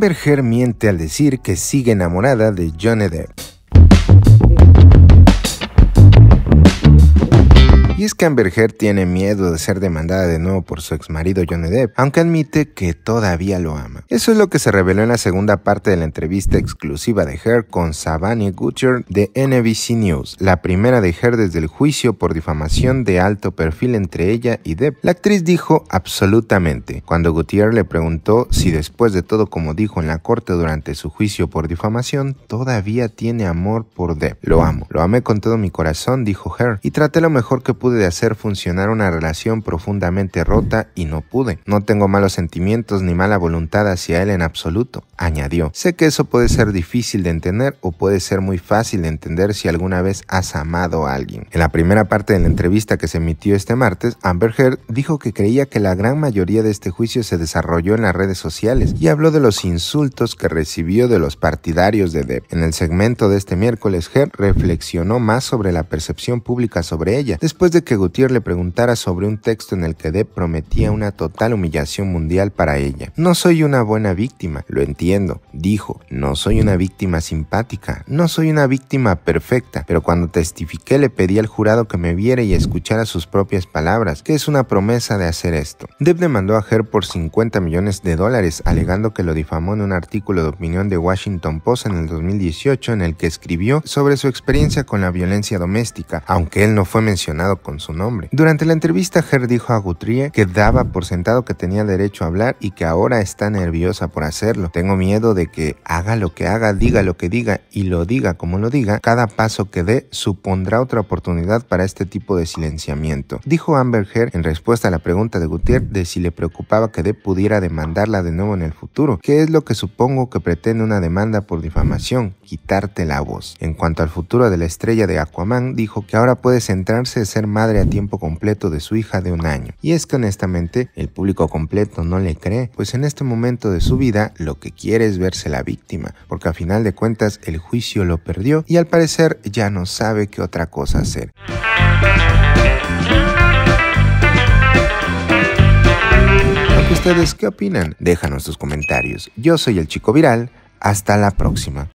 Amber miente al decir que sigue enamorada de Johnny Depp. Y es que Amber Heard tiene miedo de ser demandada de nuevo por su exmarido Johnny Depp, aunque admite que todavía lo ama. Eso es lo que se reveló en la segunda parte de la entrevista exclusiva de Heard con Savannah Gutcher de NBC News, la primera de Heard desde el juicio por difamación de alto perfil entre ella y Depp. La actriz dijo absolutamente cuando Gutierrez le preguntó si después de todo como dijo en la corte durante su juicio por difamación, todavía tiene amor por Depp. Lo amo, lo amé con todo mi corazón, dijo Heard, y traté lo mejor que pude de hacer funcionar una relación profundamente rota y no pude. No tengo malos sentimientos ni mala voluntad hacia él en absoluto, añadió. Sé que eso puede ser difícil de entender o puede ser muy fácil de entender si alguna vez has amado a alguien. En la primera parte de la entrevista que se emitió este martes, Amber Heard dijo que creía que la gran mayoría de este juicio se desarrolló en las redes sociales y habló de los insultos que recibió de los partidarios de Depp. En el segmento de este miércoles, Heard reflexionó más sobre la percepción pública sobre ella, después de que Gutiérrez le preguntara sobre un texto en el que Deb prometía una total humillación mundial para ella. No soy una buena víctima, lo entiendo, dijo, no soy una víctima simpática, no soy una víctima perfecta, pero cuando testifiqué le pedí al jurado que me viera y escuchara sus propias palabras, que es una promesa de hacer esto. Deb demandó a Her por 50 millones de dólares, alegando que lo difamó en un artículo de opinión de Washington Post en el 2018 en el que escribió sobre su experiencia con la violencia doméstica, aunque él no fue mencionado su nombre. Durante la entrevista, Her dijo a Guthrie que daba por sentado que tenía derecho a hablar y que ahora está nerviosa por hacerlo. Tengo miedo de que haga lo que haga, diga lo que diga y lo diga como lo diga, cada paso que dé supondrá otra oportunidad para este tipo de silenciamiento. Dijo Amber Heard en respuesta a la pregunta de Gutierrez de si le preocupaba que de pudiera demandarla de nuevo en el futuro, que es lo que supongo que pretende una demanda por difamación, quitarte la voz. En cuanto al futuro de la estrella de Aquaman, dijo que ahora puede centrarse en ser más madre a tiempo completo de su hija de un año. Y es que honestamente el público completo no le cree, pues en este momento de su vida lo que quiere es verse la víctima, porque a final de cuentas el juicio lo perdió y al parecer ya no sabe qué otra cosa hacer. ¿Ustedes qué opinan? Déjanos tus comentarios. Yo soy el Chico Viral. Hasta la próxima.